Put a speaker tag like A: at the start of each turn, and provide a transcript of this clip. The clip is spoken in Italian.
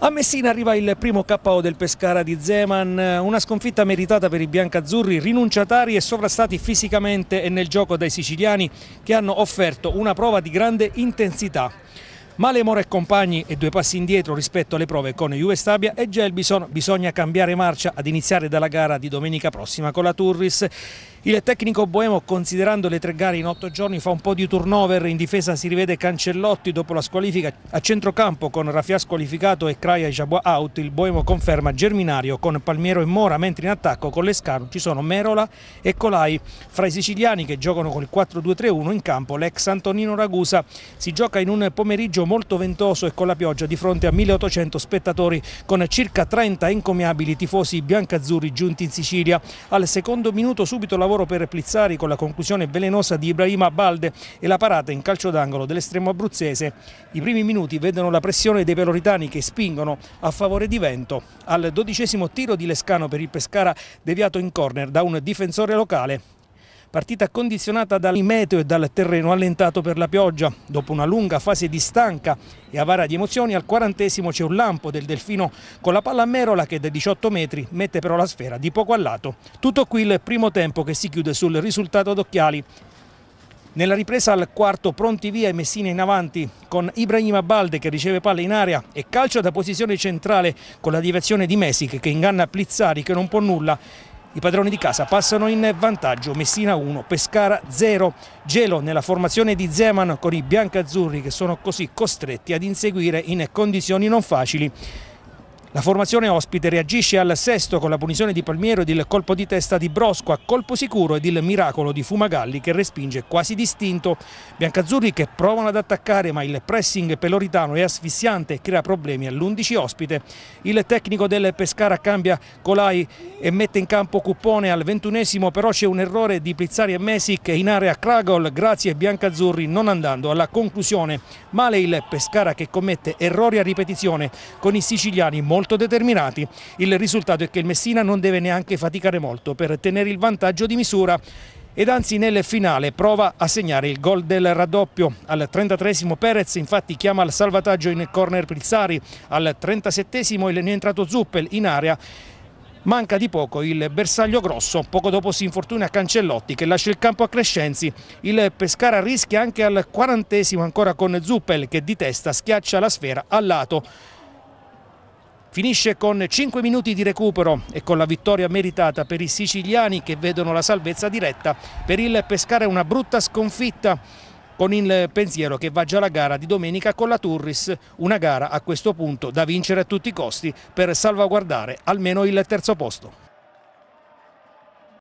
A: A Messina arriva il primo KO del Pescara di Zeman, una sconfitta meritata per i biancazzurri rinunciatari e sovrastati fisicamente e nel gioco dai siciliani che hanno offerto una prova di grande intensità. Male Mora e compagni e due passi indietro rispetto alle prove con Juve Stabia e Gelbison, bisogna cambiare marcia ad iniziare dalla gara di domenica prossima con la Turris. Il tecnico Boemo, considerando le tre gare in otto giorni, fa un po' di turnover. In difesa si rivede Cancellotti dopo la squalifica. A centrocampo con Raffià squalificato e Craia Jabua out, il Boemo conferma Germinario con Palmiero e Mora, mentre in attacco con Lescano ci sono Merola e Colai. Fra i siciliani che giocano con il 4-2-3-1 in campo l'ex Antonino Ragusa. Si gioca in un pomeriggio molto ventoso e con la pioggia di fronte a 1800 spettatori con circa 30 encomiabili tifosi biancazzurri giunti in Sicilia. Al secondo minuto subito lavoro lavoro per Plizzari con la conclusione velenosa di Ibrahima Balde e la parata in calcio d'angolo dell'estremo abruzzese. I primi minuti vedono la pressione dei peloritani che spingono a favore di Vento. Al dodicesimo tiro di Lescano per il Pescara deviato in corner da un difensore locale Partita condizionata dal meteo e dal terreno allentato per la pioggia. Dopo una lunga fase di stanca e avara di emozioni, al quarantesimo c'è un lampo del Delfino con la palla a Merola che da 18 metri mette però la sfera di poco a lato. Tutto qui il primo tempo che si chiude sul risultato d'occhiali. Nella ripresa al quarto pronti via e Messina in avanti con Ibrahima Balde che riceve palle in area e calcia da posizione centrale con la deviazione di Messic che inganna Plizzari che non può nulla i padroni di casa passano in vantaggio, Messina 1, Pescara 0. Gelo nella formazione di Zeman con i biancazzurri che sono così costretti ad inseguire in condizioni non facili la formazione ospite reagisce al sesto con la punizione di Palmiero ed il colpo di testa di Brosco a colpo sicuro ed il miracolo di Fumagalli che respinge quasi distinto. Biancazzurri che provano ad attaccare ma il pressing peloritano è asfissiante e crea problemi all'undici ospite. Il tecnico del Pescara cambia Colai e mette in campo Cuppone al ventunesimo però c'è un errore di Pizzari e Mesic in area Kragol grazie a Biancazzurri non andando alla conclusione. Male il Pescara che commette errori a ripetizione con i siciliani molto molto determinati. Il risultato è che il Messina non deve neanche faticare molto per tenere il vantaggio di misura ed anzi nel finale prova a segnare il gol del raddoppio. Al 33 Perez infatti chiama al salvataggio in corner Prizzari, al 37 il ne è entrato Zuppel in area Manca di poco il bersaglio grosso, poco dopo si infortuna Cancellotti che lascia il campo a Crescenzi. Il Pescara rischia anche al quarantesimo ancora con Zuppel che di testa schiaccia la sfera a lato. Finisce con 5 minuti di recupero e con la vittoria meritata per i siciliani che vedono la salvezza diretta. Per il Pescara una brutta sconfitta con il pensiero che va già la gara di domenica con la Turris, una gara a questo punto da vincere a tutti i costi per salvaguardare almeno il terzo posto.